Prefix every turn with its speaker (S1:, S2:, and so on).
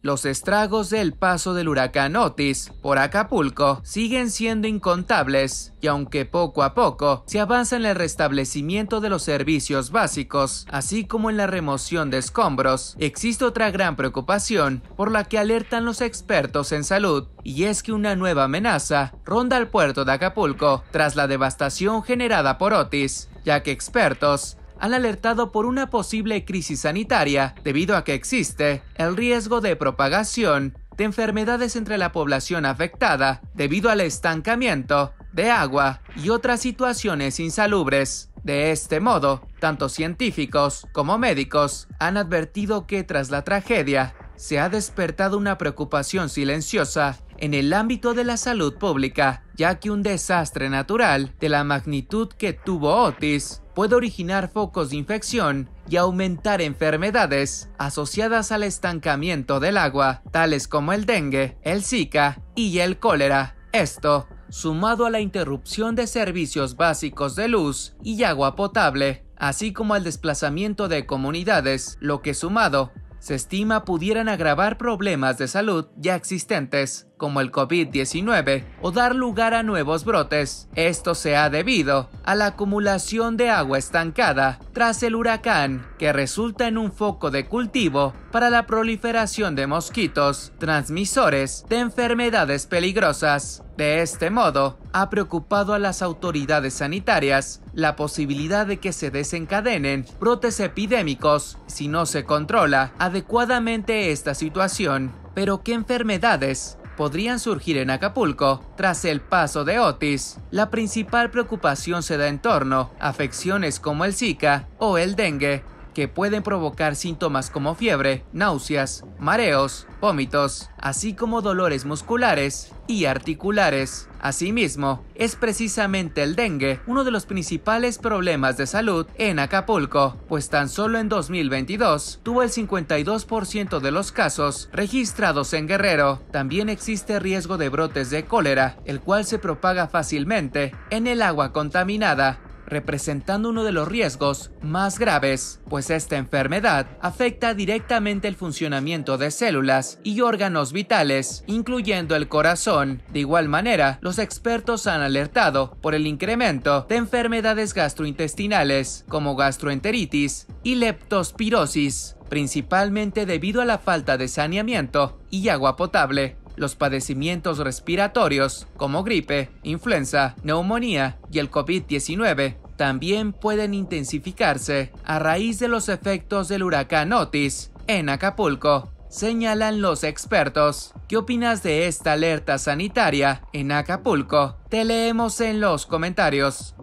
S1: Los estragos del paso del huracán Otis por Acapulco siguen siendo incontables y aunque poco a poco se avanza en el restablecimiento de los servicios básicos, así como en la remoción de escombros, existe otra gran preocupación por la que alertan los expertos en salud, y es que una nueva amenaza ronda el puerto de Acapulco tras la devastación generada por Otis, ya que expertos han alertado por una posible crisis sanitaria debido a que existe el riesgo de propagación de enfermedades entre la población afectada debido al estancamiento de agua y otras situaciones insalubres. De este modo, tanto científicos como médicos han advertido que tras la tragedia se ha despertado una preocupación silenciosa en el ámbito de la salud pública, ya que un desastre natural de la magnitud que tuvo Otis puede originar focos de infección y aumentar enfermedades asociadas al estancamiento del agua, tales como el dengue, el zika y el cólera. Esto, sumado a la interrupción de servicios básicos de luz y agua potable, así como al desplazamiento de comunidades, lo que sumado se estima pudieran agravar problemas de salud ya existentes como el COVID-19, o dar lugar a nuevos brotes. Esto se ha debido a la acumulación de agua estancada tras el huracán, que resulta en un foco de cultivo para la proliferación de mosquitos, transmisores de enfermedades peligrosas. De este modo, ha preocupado a las autoridades sanitarias la posibilidad de que se desencadenen brotes epidémicos si no se controla adecuadamente esta situación. Pero ¿qué enfermedades podrían surgir en Acapulco tras el paso de Otis. La principal preocupación se da en torno a afecciones como el Zika o el dengue, que pueden provocar síntomas como fiebre, náuseas, mareos, vómitos, así como dolores musculares y articulares. Asimismo, es precisamente el dengue uno de los principales problemas de salud en Acapulco, pues tan solo en 2022 tuvo el 52% de los casos registrados en Guerrero. También existe riesgo de brotes de cólera, el cual se propaga fácilmente en el agua contaminada representando uno de los riesgos más graves, pues esta enfermedad afecta directamente el funcionamiento de células y órganos vitales, incluyendo el corazón. De igual manera, los expertos han alertado por el incremento de enfermedades gastrointestinales como gastroenteritis y leptospirosis, principalmente debido a la falta de saneamiento y agua potable los padecimientos respiratorios como gripe, influenza, neumonía y el COVID-19 también pueden intensificarse a raíz de los efectos del huracán Otis en Acapulco, señalan los expertos. ¿Qué opinas de esta alerta sanitaria en Acapulco? Te leemos en los comentarios.